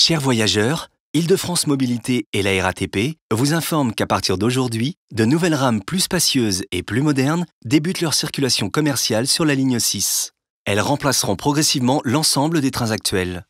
Chers voyageurs, Île-de-France Mobilité et la RATP vous informent qu'à partir d'aujourd'hui, de nouvelles rames plus spacieuses et plus modernes débutent leur circulation commerciale sur la ligne 6. Elles remplaceront progressivement l'ensemble des trains actuels.